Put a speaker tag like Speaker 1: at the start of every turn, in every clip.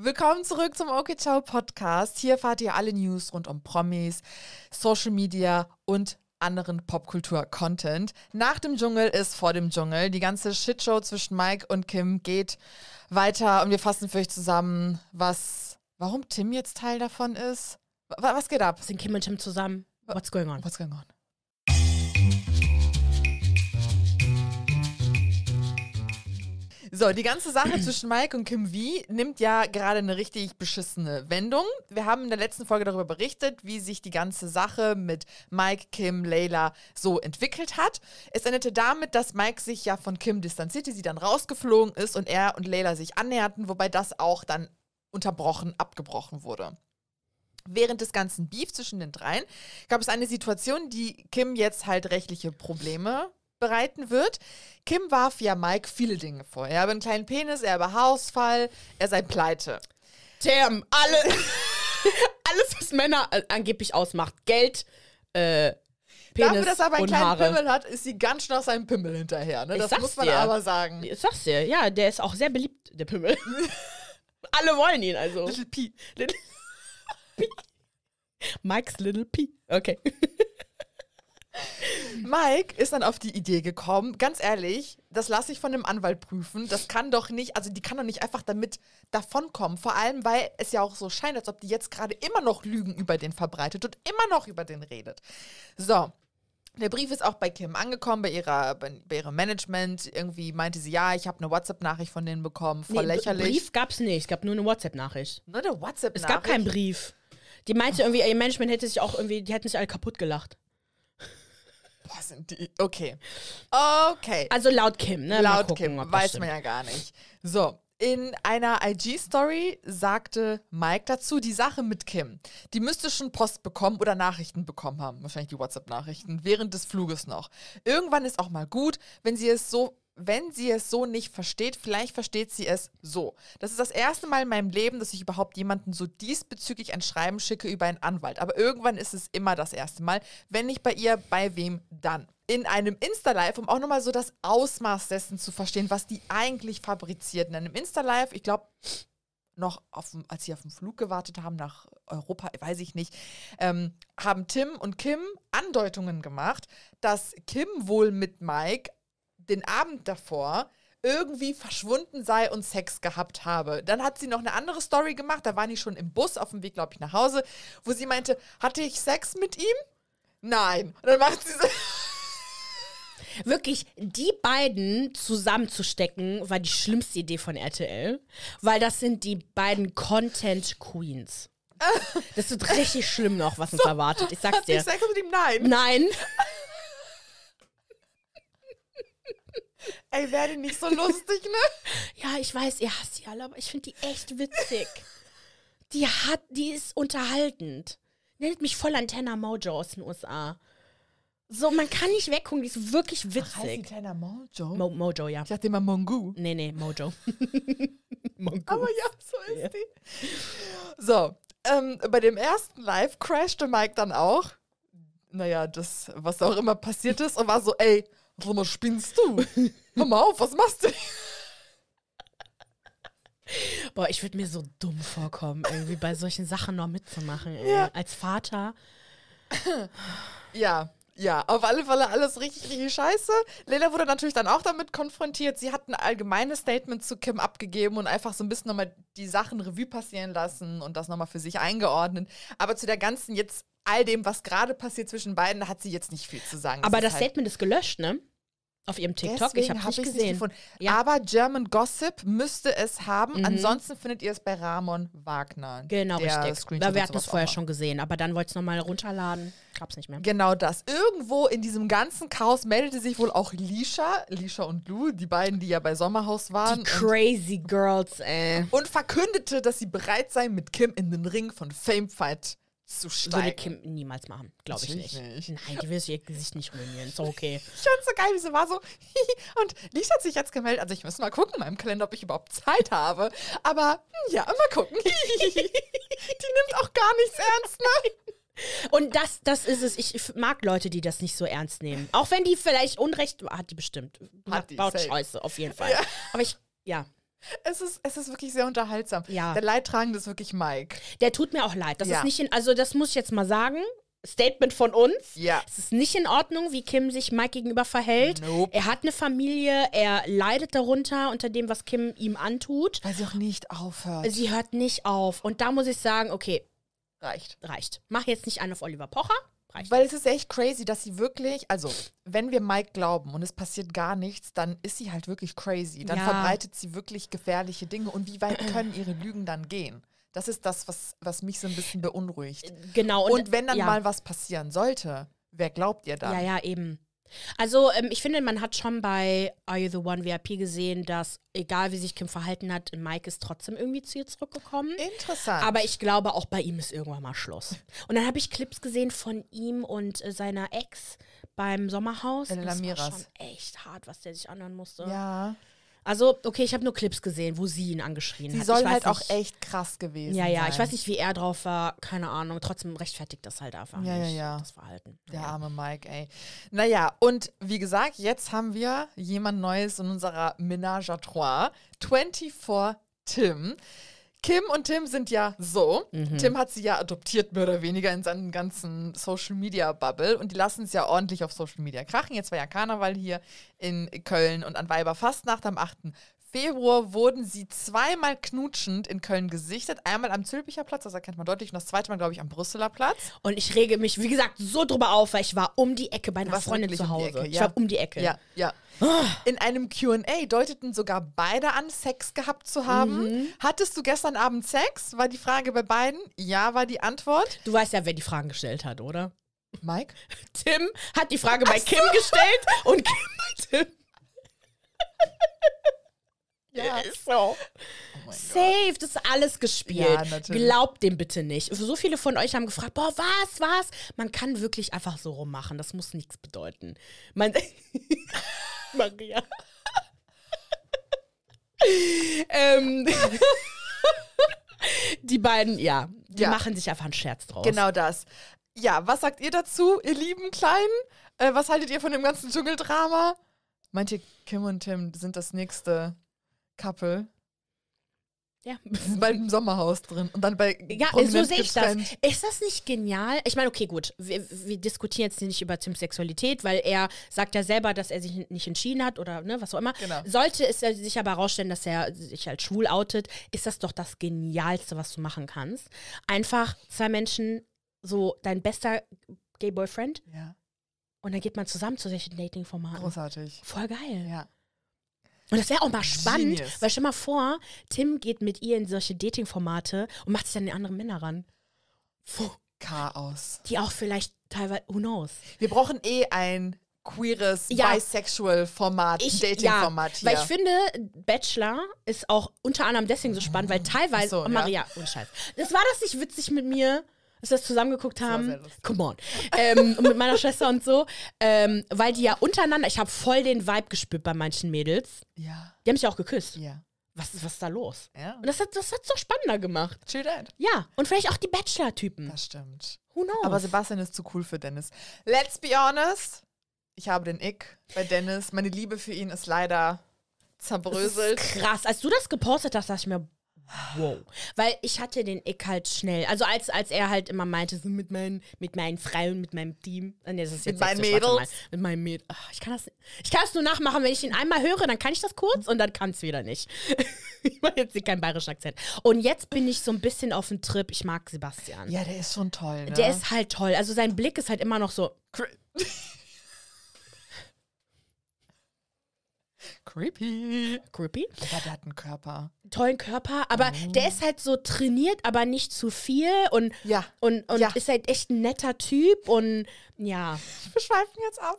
Speaker 1: Willkommen zurück zum OK Ciao Podcast. Hier erfahrt ihr alle News rund um Promis, Social Media und anderen Popkultur-Content. Nach dem Dschungel ist vor dem Dschungel. Die ganze Shitshow zwischen Mike und Kim geht weiter und wir fassen für euch zusammen, was, warum Tim jetzt Teil davon ist. Was geht ab? Sind Kim und Tim zusammen? What's going on? What's going on? So, die ganze Sache zwischen Mike und Kim V nimmt ja gerade eine richtig beschissene Wendung. Wir haben in der letzten Folge darüber berichtet, wie sich die ganze Sache mit Mike, Kim, Layla so entwickelt hat. Es endete damit, dass Mike sich ja von Kim distanzierte, sie dann rausgeflogen ist und er und Layla sich annäherten, wobei das auch dann unterbrochen, abgebrochen wurde. Während des ganzen Beef zwischen den dreien gab es eine Situation, die Kim jetzt halt rechtliche Probleme bereiten wird. Kim warf ja Mike viele Dinge vor. Er habe einen kleinen Penis, er habe Hausfall, er sei pleite. Term, alle, alles, was Männer angeblich ausmacht. Geld, äh, Penis Dafür, dass er aber einen kleinen Haare. Pimmel hat, ist sie ganz schnell seinem Pimmel hinterher. Ne? Das muss man dir. aber
Speaker 2: sagen. Ich sag's dir, ja, der ist auch sehr beliebt, der Pimmel. alle wollen
Speaker 1: ihn also. Little P. Little P. Mike's Little P. Okay. Mike ist dann auf die Idee gekommen, ganz ehrlich, das lasse ich von einem Anwalt prüfen. Das kann doch nicht, also die kann doch nicht einfach damit davonkommen. Vor allem, weil es ja auch so scheint, als ob die jetzt gerade immer noch Lügen über den verbreitet und immer noch über den redet. So, der Brief ist auch bei Kim angekommen, bei, ihrer, bei ihrem Management. Irgendwie meinte sie, ja, ich habe eine WhatsApp-Nachricht von denen bekommen, voll nee, lächerlich. Brief
Speaker 2: gab es nicht, es gab nur eine WhatsApp-Nachricht. Nur eine WhatsApp-Nachricht? Es gab keinen Brief. Die meinte irgendwie, ihr Management hätte sich auch irgendwie, die hätten sich alle
Speaker 1: kaputt gelacht. Boah, sind die. Okay. Okay. Also laut Kim, ne? Laut gucken, Kim, weiß man ja gar nicht. So. In einer IG-Story sagte Mike dazu, die Sache mit Kim, die müsste schon Post bekommen oder Nachrichten bekommen haben, wahrscheinlich die WhatsApp-Nachrichten, während des Fluges noch. Irgendwann ist auch mal gut, wenn sie es so wenn sie es so nicht versteht, vielleicht versteht sie es so. Das ist das erste Mal in meinem Leben, dass ich überhaupt jemanden so diesbezüglich ein Schreiben schicke über einen Anwalt. Aber irgendwann ist es immer das erste Mal. Wenn nicht bei ihr, bei wem dann? In einem Insta-Live, um auch nochmal so das Ausmaß dessen zu verstehen, was die eigentlich fabriziert. In einem Insta-Live, ich glaube, noch, auf, als sie auf den Flug gewartet haben nach Europa, weiß ich nicht, ähm, haben Tim und Kim Andeutungen gemacht, dass Kim wohl mit Mike den Abend davor irgendwie verschwunden sei und Sex gehabt habe. Dann hat sie noch eine andere Story gemacht, da waren die schon im Bus auf dem Weg, glaube ich, nach Hause, wo sie meinte, hatte ich Sex mit ihm? Nein. Und dann macht sie so wirklich die beiden
Speaker 2: zusammenzustecken, war die schlimmste Idee von RTL, weil das sind die beiden Content Queens. Das wird richtig schlimm noch, was uns so, erwartet. Ich sag's dir. Ich Sex mit ihm nein. Nein. Ey, werde nicht so lustig, ne? Ja, ich weiß, ihr hasst die alle, aber ich finde die echt witzig. Die hat, die ist unterhaltend. Nennt mich voll Antenna Mojo aus den USA. So, man kann nicht weggucken, die ist wirklich witzig. Ach, heißt die
Speaker 1: kleiner Mojo? Mo Mojo, ja. Ich dachte immer Mongu. Nee, nee, Mojo. Mongu. Aber ja, so ist ja. die. So, ähm, bei dem ersten Live crashte Mike dann auch. Naja, das, was auch immer passiert ist, und war so, ey, Sag mal, spinnst du? Hör mal auf, was machst du? Boah, ich würde mir so
Speaker 2: dumm vorkommen, irgendwie bei solchen Sachen noch mitzumachen. Ja. Als Vater.
Speaker 1: ja, ja, auf alle Fälle alles richtig, richtig scheiße. Lela wurde natürlich dann auch damit konfrontiert. Sie hat ein allgemeines Statement zu Kim abgegeben und einfach so ein bisschen nochmal die Sachen Revue passieren lassen und das nochmal für sich eingeordnet. Aber zu der ganzen jetzt all dem, was gerade passiert zwischen beiden, hat sie jetzt nicht viel zu sagen. Aber das, das halt Statement halt ist gelöscht, ne? Auf ihrem TikTok, Deswegen ich habe hab nicht gesehen. Nicht gefunden. Ja. Aber German Gossip müsste es haben. Mhm. Ansonsten findet ihr es bei Ramon Wagner. Genau, richtig. Screenshot wir hatten es vorher
Speaker 2: schon gesehen, aber dann wollte ich es nochmal runterladen. Gab's nicht mehr.
Speaker 1: Genau das. Irgendwo in diesem ganzen Chaos meldete sich wohl auch Lisha, Lisha und Lou, die beiden, die ja bei Sommerhaus waren. Die crazy Girls, ey. Und verkündete, dass sie bereit sei, mit Kim in den Ring von Fame Fight zu steigen. Würde Kim
Speaker 2: niemals machen, glaube ich nicht.
Speaker 1: nicht. Nein, die will sich ihr Gesicht
Speaker 2: nicht ruinieren. So okay. ich
Speaker 1: fand so geil, wie sie war so. und Lisa hat sich jetzt gemeldet. Also ich muss mal gucken in meinem Kalender, ob ich überhaupt Zeit habe. Aber hm, ja, mal gucken. die nimmt auch gar nichts ernst, nein. Und das, das ist
Speaker 2: es. Ich mag Leute, die das nicht so ernst nehmen. Auch wenn die vielleicht Unrecht hat, die bestimmt. Hat die, baut safe.
Speaker 1: Scheiße, auf jeden Fall. Ja.
Speaker 2: Aber ich, ja,
Speaker 1: es ist, es ist wirklich sehr unterhaltsam.
Speaker 2: Ja. Der Leidtragende ist wirklich Mike. Der tut mir auch leid. Das ja. ist nicht in, also das muss ich jetzt mal sagen. Statement von uns. Ja. Es ist nicht in Ordnung, wie Kim sich Mike gegenüber verhält. Nope. Er hat eine Familie, er leidet darunter unter dem, was Kim ihm antut. Weil sie auch nicht aufhört. Sie hört nicht auf. Und da muss ich sagen, okay. Reicht. Reicht. Mach jetzt nicht einen auf Oliver Pocher. Reicht
Speaker 1: Weil es ist echt crazy, dass sie wirklich, also wenn wir Mike glauben und es passiert gar nichts, dann ist sie halt wirklich crazy. Dann ja. verbreitet sie wirklich gefährliche Dinge. Und wie weit können ihre Lügen dann gehen? Das ist das, was, was mich so ein bisschen beunruhigt. Äh, genau. Und, und wenn dann ja. mal was passieren sollte, wer glaubt ihr dann? Ja, ja, eben.
Speaker 2: Also ähm, ich finde, man hat schon bei Are You the One VIP gesehen, dass egal wie sich Kim verhalten hat, Mike ist trotzdem irgendwie zu ihr zurückgekommen. Interessant. Aber ich glaube, auch bei ihm ist irgendwann mal Schluss. Und dann habe ich Clips gesehen von ihm und äh, seiner Ex beim Sommerhaus. In das war schon echt hart, was der sich anhören musste. Ja. Also, okay, ich habe nur Clips gesehen, wo sie ihn angeschrien sie hat. Sie soll halt nicht. auch echt krass gewesen sein. Ja, ja, sein. ich weiß nicht, wie er drauf war, keine Ahnung. Trotzdem rechtfertigt das halt einfach ja, nicht, ja, ja. das Verhalten.
Speaker 1: Der ja. arme Mike, ey. Naja, und wie gesagt, jetzt haben wir jemand Neues in unserer Ménage à Trois, 24 Tim. Kim und Tim sind ja so. Mhm. Tim hat sie ja adoptiert, mehr oder weniger, in seinem ganzen Social Media Bubble. Und die lassen es ja ordentlich auf Social Media krachen. Jetzt war ja Karneval hier in Köln und an Weiberfastnacht am 8. Februar wurden sie zweimal knutschend in Köln gesichtet. Einmal am Zülpicher Platz, das erkennt man deutlich, und das zweite Mal, glaube ich, am Brüsseler Platz. Und ich rege mich, wie gesagt, so drüber auf, weil ich war um die Ecke bei einer Was Freundin zu Hause. Um Ecke, ja. Ich war um die Ecke. Ja, ja. Ah. In einem QA deuteten sogar beide an, Sex gehabt zu haben. Mhm. Hattest du gestern Abend Sex? War die Frage bei beiden. Ja, war die Antwort. Du weißt ja, wer die Fragen gestellt hat, oder? Mike?
Speaker 2: Tim hat die Frage Ach bei Kim so. gestellt und Kim bei Tim. Ja, ist so. Oh Safe, das ist alles gespielt. Ja, Glaubt dem bitte nicht. Also so viele von euch haben gefragt, boah, was, was? Man kann wirklich einfach so rummachen. Das muss nichts bedeuten. Man Maria. ähm,
Speaker 1: die beiden, ja, die ja. machen sich einfach einen Scherz draus. Genau das. Ja, was sagt ihr dazu, ihr lieben Kleinen? Äh, was haltet ihr von dem ganzen Dschungeldrama? Meint ihr, Kim und Tim sind das nächste Couple. Ja. bei dem Sommerhaus drin und dann bei Ja, so sehe ich das.
Speaker 2: Ist das nicht genial? Ich meine, okay, gut, wir, wir, diskutieren jetzt nicht über Tims Sexualität, weil er sagt ja selber, dass er sich nicht entschieden hat oder ne, was auch immer. Genau. Sollte es sich aber herausstellen, dass er sich als halt schwul outet, ist das doch das Genialste, was du machen kannst. Einfach zwei Menschen, so dein bester Gay Boyfriend. Ja. Und dann geht man zusammen zu solchen Dating-Formaten. Großartig. Voll geil. Ja. Und das wäre auch mal spannend, Genius. weil stell mal vor, Tim geht mit ihr in solche Dating-Formate und macht sich dann den anderen Männer ran. Puh.
Speaker 1: Chaos. Die auch
Speaker 2: vielleicht teilweise, who knows. Wir brauchen eh ein queeres, ja. bisexual Format, Dating-Format ja, hier. Weil ich finde, Bachelor ist auch unter anderem deswegen so spannend, weil teilweise, so, Maria, ja. oh Scheiß, das war das nicht witzig mit mir? dass wir das zusammengeguckt haben. Come on. Ähm, mit meiner Schwester und so. Ähm, weil die ja untereinander, ich habe voll den Vibe gespürt bei manchen Mädels. Ja. Die haben mich auch geküsst. Ja. Was ist, was ist da los? Ja. Und das hat das doch spannender gemacht.
Speaker 1: Chill that. Ja. Und vielleicht auch die Bachelor-Typen. Das stimmt. Who knows? Aber Sebastian ist zu cool für Dennis. Let's be honest. Ich habe den Ick bei Dennis. Meine Liebe für ihn ist leider zerbröselt. Ist krass.
Speaker 2: Als du das gepostet hast, dachte ich mir, Wow. Weil ich hatte den Ick halt schnell. Also als, als er halt immer meinte, so mit meinen, mit meinen Frauen, mit meinem Team. Nee, das ist jetzt mit meinen Mädels. mit meinem Mädels. Ach, ich, kann das, ich kann das nur nachmachen, wenn ich ihn einmal höre, dann kann ich das kurz und dann kann es wieder nicht. ich mache jetzt hier keinen bayerischen Akzent. Und jetzt bin ich so ein bisschen auf dem Trip. Ich mag Sebastian.
Speaker 1: Ja, der ist schon toll. Ne? Der ist
Speaker 2: halt toll. Also sein Blick ist halt immer noch
Speaker 1: so. Creepy. Creepy. Aber der hat einen Körper.
Speaker 2: Tollen Körper, aber mhm. der ist halt so trainiert, aber nicht zu viel und, ja. und, und ja. ist halt echt ein netter Typ und
Speaker 1: ja. Wir schweifen jetzt ab.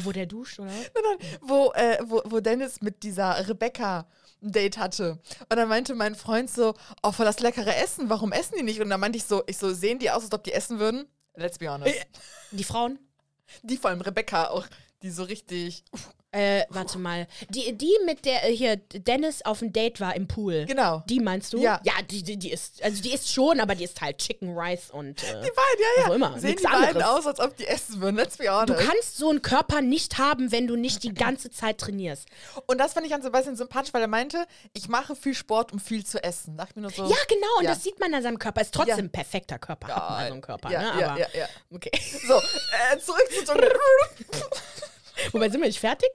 Speaker 1: Wo der duscht, oder? Nein, nein. Wo, äh, wo, wo Dennis mit dieser Rebecca ein Date hatte. Und dann meinte mein Freund so, oh, voll das leckere Essen, warum essen die nicht? Und dann meinte ich so, ich so, sehen die aus, als ob die essen würden? Let's be honest. Äh, die Frauen? Die vor allem Rebecca auch, die so richtig uh, äh, warte mal. Die,
Speaker 2: die mit der äh, hier Dennis auf dem Date war im Pool. Genau. Die meinst du? Ja. Ja, die, die, die ist, also die ist schon, aber die ist halt Chicken Rice und. Äh, die beiden, ja, ja. So immer. Sehen Nichts die anderes. aus, als ob die
Speaker 1: essen würden, let's be honest. Du kannst so einen Körper nicht haben, wenn du nicht die ganze Zeit trainierst. Und das fand ich an Sebastian sympathisch, weil er meinte, ich mache viel Sport, um viel zu essen. Dachte mir nur so. Ja, genau, ja. und das
Speaker 2: sieht man an seinem Körper. Ist trotzdem ja. ein perfekter Körper. Ja, hat man so einen Körper, ja, ne? Ja, aber, ja, ja.
Speaker 1: Okay. So, äh, zurück zu. Wobei sind wir nicht fertig?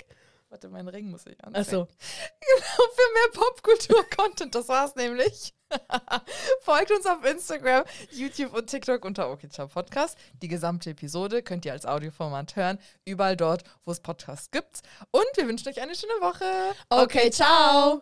Speaker 1: Warte, meinen Ring muss ich anziehen. Ach so. Genau, für mehr Popkultur-Content, das war's nämlich. Folgt uns auf Instagram, YouTube und TikTok unter Okicha Podcast. Die gesamte Episode könnt ihr als Audioformat hören, überall dort, wo es Podcasts gibt. Und wir wünschen euch eine schöne Woche. Okay, okay ciao.